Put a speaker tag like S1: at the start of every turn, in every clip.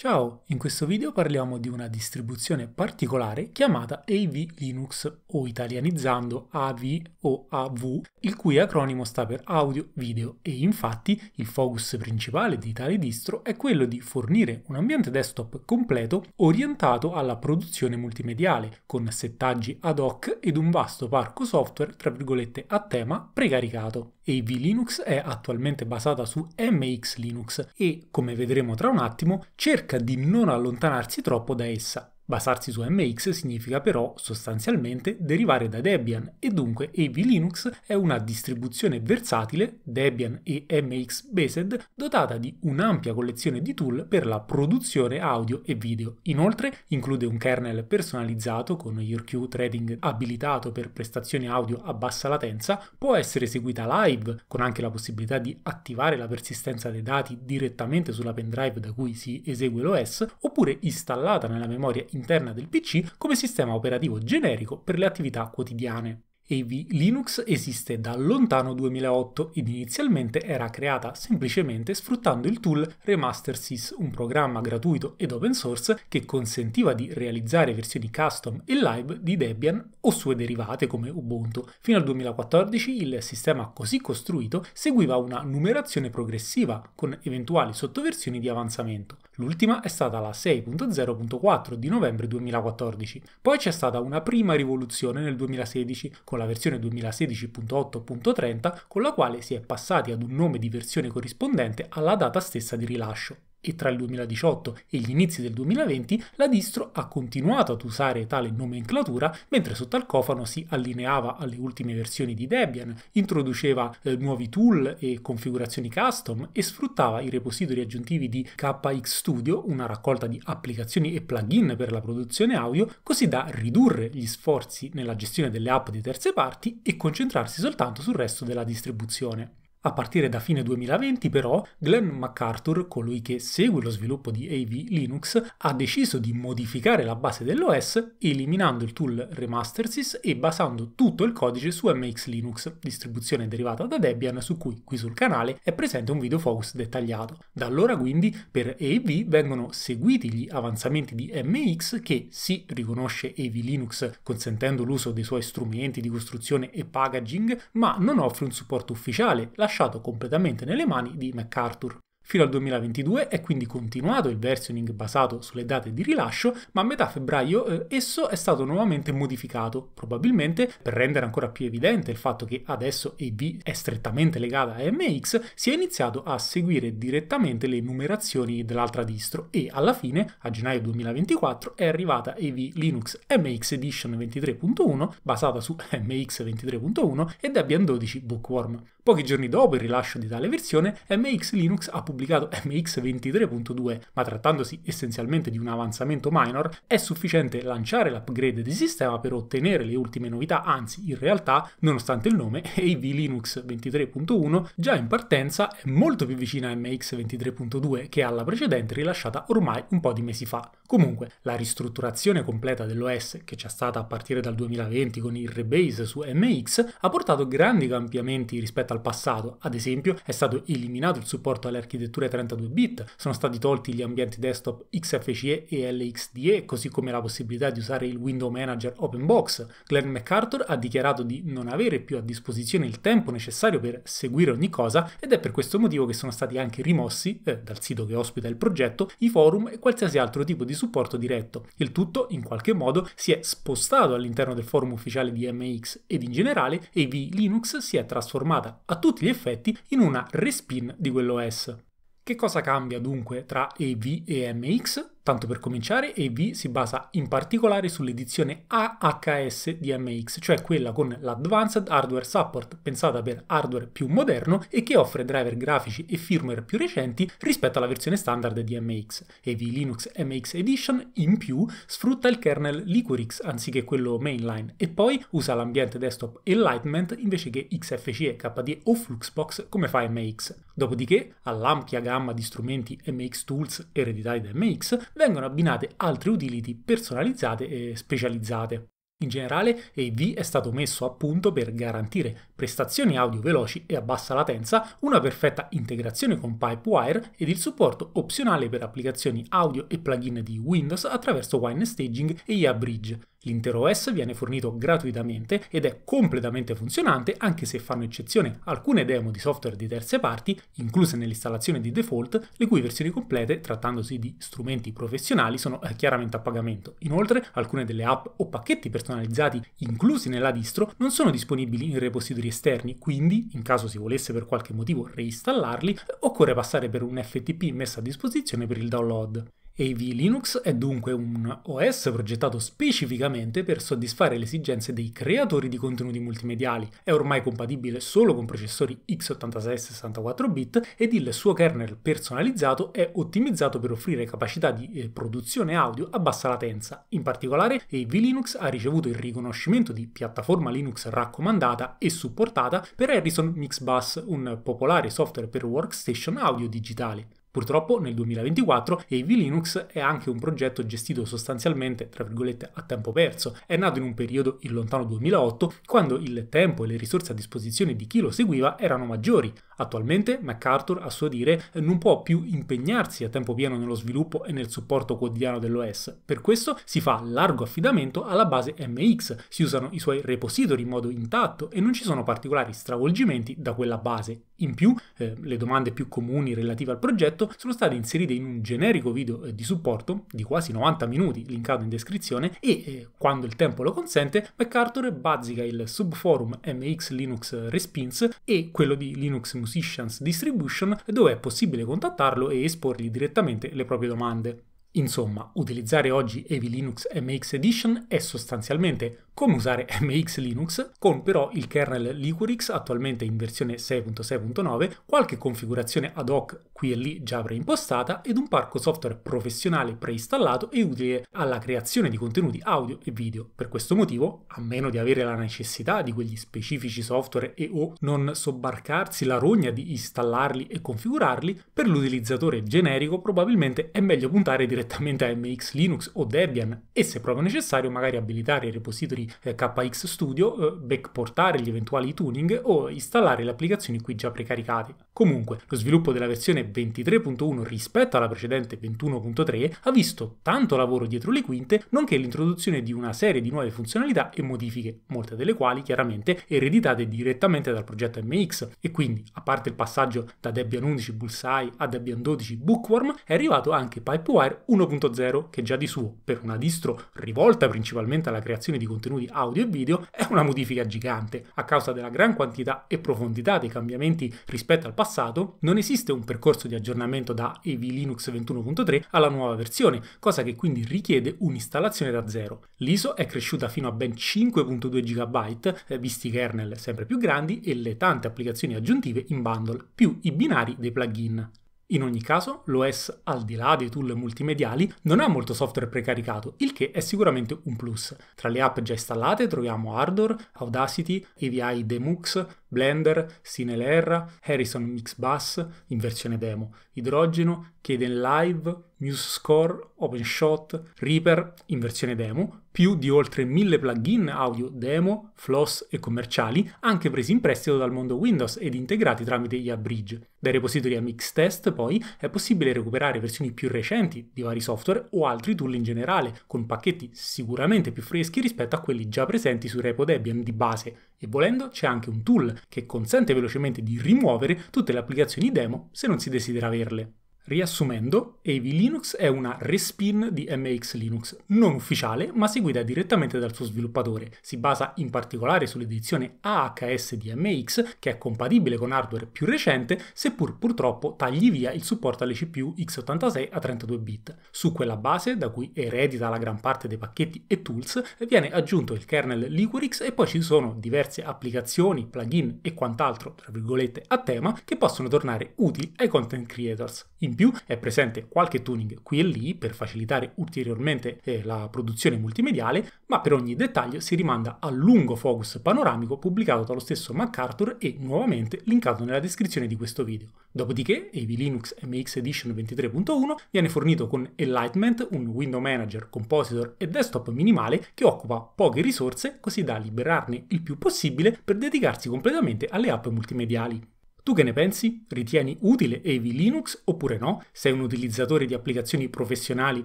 S1: Ciao, in questo video parliamo di una distribuzione particolare chiamata AV Linux o italianizzando AV o AV, il cui acronimo sta per audio, video e infatti il focus principale di tale distro è quello di fornire un ambiente desktop completo orientato alla produzione multimediale con settaggi ad hoc ed un vasto parco software tra virgolette a tema precaricato. AV Linux è attualmente basata su MX Linux e, come vedremo tra un attimo, cerca di non allontanarsi troppo da essa. Basarsi su MX significa però sostanzialmente derivare da Debian e dunque AV Linux è una distribuzione versatile, Debian e MX based, dotata di un'ampia collezione di tool per la produzione audio e video. Inoltre include un kernel personalizzato con IRQ threading abilitato per prestazioni audio a bassa latenza, può essere eseguita live con anche la possibilità di attivare la persistenza dei dati direttamente sulla pendrive da cui si esegue l'OS, oppure installata nella memoria interna del PC come sistema operativo generico per le attività quotidiane. AV Linux esiste da lontano 2008 ed inizialmente era creata semplicemente sfruttando il tool RemasterSys, un programma gratuito ed open source che consentiva di realizzare versioni custom e live di Debian o sue derivate come Ubuntu. Fino al 2014 il sistema così costruito seguiva una numerazione progressiva con eventuali sottoversioni di avanzamento. L'ultima è stata la 6.0.4 di novembre 2014. Poi c'è stata una prima rivoluzione nel 2016 con la versione 2016.8.30 con la quale si è passati ad un nome di versione corrispondente alla data stessa di rilascio e tra il 2018 e gli inizi del 2020 la distro ha continuato ad usare tale nomenclatura mentre sotto al cofano si allineava alle ultime versioni di Debian, introduceva eh, nuovi tool e configurazioni custom e sfruttava i repository aggiuntivi di KX Studio, una raccolta di applicazioni e plugin per la produzione audio, così da ridurre gli sforzi nella gestione delle app di terze parti e concentrarsi soltanto sul resto della distribuzione. A partire da fine 2020 però, Glenn MacArthur, colui che segue lo sviluppo di AV Linux, ha deciso di modificare la base dell'OS eliminando il tool Remastersys e basando tutto il codice su MX Linux, distribuzione derivata da Debian su cui qui sul canale è presente un video focus dettagliato. Da allora quindi per AV vengono seguiti gli avanzamenti di MX che si riconosce AV Linux consentendo l'uso dei suoi strumenti di costruzione e packaging, ma non offre un supporto ufficiale, La lasciato completamente nelle mani di MacArthur. Fino al 2022 è quindi continuato il versioning basato sulle date di rilascio, ma a metà febbraio eh, esso è stato nuovamente modificato, probabilmente per rendere ancora più evidente il fatto che adesso AB è strettamente legata a MX, si è iniziato a seguire direttamente le numerazioni dell'altra distro e alla fine, a gennaio 2024, è arrivata EV Linux MX Edition 23.1 basata su MX 23.1 e Debian 12 Bookworm. Pochi giorni dopo il rilascio di tale versione, MX Linux ha pubblicato MX 23.2, ma trattandosi essenzialmente di un avanzamento minor, è sufficiente lanciare l'upgrade di sistema per ottenere le ultime novità, anzi in realtà, nonostante il nome, AV Linux 23.1 già in partenza è molto più vicina a MX 23.2 che alla precedente rilasciata ormai un po' di mesi fa. Comunque, la ristrutturazione completa dell'OS, che c'è stata a partire dal 2020 con il rebase su MX, ha portato grandi cambiamenti rispetto al dal passato. Ad esempio, è stato eliminato il supporto alle architetture 32 bit, sono stati tolti gli ambienti desktop XFCE e LXDE, così come la possibilità di usare il Window Manager OpenBox. Box. Glenn MacArthur ha dichiarato di non avere più a disposizione il tempo necessario per seguire ogni cosa ed è per questo motivo che sono stati anche rimossi, eh, dal sito che ospita il progetto, i forum e qualsiasi altro tipo di supporto diretto. Il tutto, in qualche modo, si è spostato all'interno del forum ufficiale di MX ed in generale AV Linux si è trasformata a tutti gli effetti in una respin di quello S. Che cosa cambia dunque tra AV e MX? tanto per cominciare, e V si basa in particolare sull'edizione AHS di MX, cioè quella con l'Advanced Hardware Support, pensata per hardware più moderno e che offre driver grafici e firmware più recenti rispetto alla versione standard di MX. E V Linux MX Edition, in più, sfrutta il kernel Liquorix anziché quello mainline e poi usa l'ambiente desktop Enlightenment invece che XFCE, KDE o Fluxbox come fa MX. Dopodiché, all'ampia gamma di strumenti MX Tools ereditati da MX, vengono abbinate altre utility personalizzate e specializzate. In generale, AV è stato messo a punto per garantire prestazioni audio veloci e a bassa latenza, una perfetta integrazione con Pipewire ed il supporto opzionale per applicazioni audio e plugin di Windows attraverso Wine Staging e IA Bridge, L'intero OS viene fornito gratuitamente ed è completamente funzionante anche se fanno eccezione alcune demo di software di terze parti, incluse nell'installazione di default, le cui versioni complete, trattandosi di strumenti professionali, sono eh, chiaramente a pagamento. Inoltre, alcune delle app o pacchetti personalizzati inclusi nella distro non sono disponibili in repository esterni, quindi, in caso si volesse per qualche motivo reinstallarli, occorre passare per un FTP messo a disposizione per il download. AV Linux è dunque un OS progettato specificamente per soddisfare le esigenze dei creatori di contenuti multimediali. È ormai compatibile solo con processori x86 64 bit ed il suo kernel personalizzato è ottimizzato per offrire capacità di eh, produzione audio a bassa latenza. In particolare, AV Linux ha ricevuto il riconoscimento di piattaforma Linux raccomandata e supportata per Harrison Mixbus, un popolare software per workstation audio digitali. Purtroppo nel 2024 AV Linux è anche un progetto gestito sostanzialmente, tra virgolette, a tempo perso. È nato in un periodo, il lontano 2008, quando il tempo e le risorse a disposizione di chi lo seguiva erano maggiori. Attualmente MacArthur, a suo dire, non può più impegnarsi a tempo pieno nello sviluppo e nel supporto quotidiano dell'OS. Per questo si fa largo affidamento alla base MX, si usano i suoi repository in modo intatto e non ci sono particolari stravolgimenti da quella base. In più, eh, le domande più comuni relative al progetto sono state inserite in un generico video eh, di supporto di quasi 90 minuti linkato in descrizione e, eh, quando il tempo lo consente, MacArthur bazzica il subforum MX Linux Respins e quello di Linux Musicians Distribution dove è possibile contattarlo e esporgli direttamente le proprie domande. Insomma, utilizzare oggi Heavy Linux MX Edition è sostanzialmente come usare MX Linux, con però il kernel Liquorix attualmente in versione 6.6.9, qualche configurazione ad hoc qui e lì già preimpostata ed un parco software professionale preinstallato e utile alla creazione di contenuti audio e video. Per questo motivo, a meno di avere la necessità di quegli specifici software e o non sobbarcarsi la rogna di installarli e configurarli, per l'utilizzatore generico probabilmente è meglio puntare direttamente direttamente a MX Linux o Debian e se proprio necessario magari abilitare i repository eh, KX Studio, eh, backportare gli eventuali tuning o installare le applicazioni qui già precaricate. Comunque, lo sviluppo della versione 23.1 rispetto alla precedente 21.3 ha visto tanto lavoro dietro le quinte, nonché l'introduzione di una serie di nuove funzionalità e modifiche, molte delle quali chiaramente ereditate direttamente dal progetto MX e quindi, a parte il passaggio da Debian 11 Bullseye a Debian 12 Bookworm, è arrivato anche PipeWire 1.0, che già di suo, per una distro rivolta principalmente alla creazione di contenuti audio e video, è una modifica gigante. A causa della gran quantità e profondità dei cambiamenti rispetto al passato, non esiste un percorso di aggiornamento da EVI Linux 21.3 alla nuova versione, cosa che quindi richiede un'installazione da zero. L'ISO è cresciuta fino a ben 5.2 GB, eh, visti i kernel sempre più grandi e le tante applicazioni aggiuntive in bundle, più i binari dei plugin. In ogni caso, l'OS, al di là dei tool multimediali, non ha molto software precaricato, il che è sicuramente un plus. Tra le app già installate troviamo Ardor, Audacity, AVI Demux, Blender, Cinelera, Harrison Mixbus in versione demo, Idrogeno, Kaden Live, MuseScore, OpenShot, Reaper in versione demo, più di oltre mille plugin audio demo, floss e commerciali, anche presi in prestito dal mondo Windows ed integrati tramite gli Abridge. Dai repository a Mixtest, poi, è possibile recuperare versioni più recenti di vari software o altri tool in generale, con pacchetti sicuramente più freschi rispetto a quelli già presenti su repo Debian di base. E volendo c'è anche un tool che consente velocemente di rimuovere tutte le applicazioni demo se non si desidera averle. Riassumendo, Avi Linux è una respin di MX Linux, non ufficiale ma seguita direttamente dal suo sviluppatore. Si basa in particolare sull'edizione AHS di MX che è compatibile con hardware più recente, seppur purtroppo tagli via il supporto alle CPU x86 a 32 bit. Su quella base, da cui eredita la gran parte dei pacchetti e tools, viene aggiunto il kernel Liquorix e poi ci sono diverse applicazioni, plugin e quant'altro, tra virgolette, a tema che possono tornare utili ai content creators. In più, è presente qualche tuning qui e lì per facilitare ulteriormente eh, la produzione multimediale, ma per ogni dettaglio si rimanda al lungo focus panoramico pubblicato dallo stesso MacArthur e nuovamente linkato nella descrizione di questo video. Dopodiché, AV Linux MX Edition 23.1 viene fornito con Enlightenment, un window manager, compositor e desktop minimale che occupa poche risorse così da liberarne il più possibile per dedicarsi completamente alle app multimediali. Tu che ne pensi? Ritieni utile Evi Linux oppure no? Sei un utilizzatore di applicazioni professionali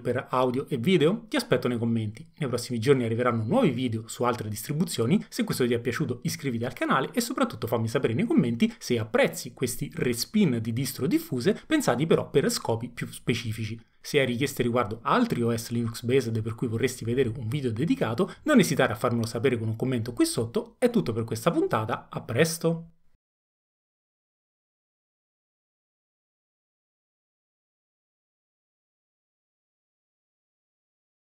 S1: per audio e video? Ti aspetto nei commenti. Nei prossimi giorni arriveranno nuovi video su altre distribuzioni. Se questo ti è piaciuto iscriviti al canale e soprattutto fammi sapere nei commenti se apprezzi questi respin di distro diffuse pensati però per scopi più specifici. Se hai richieste riguardo altri OS Linux based per cui vorresti vedere un video dedicato, non esitare a farmelo sapere con un commento qui sotto. È tutto per questa puntata, a presto!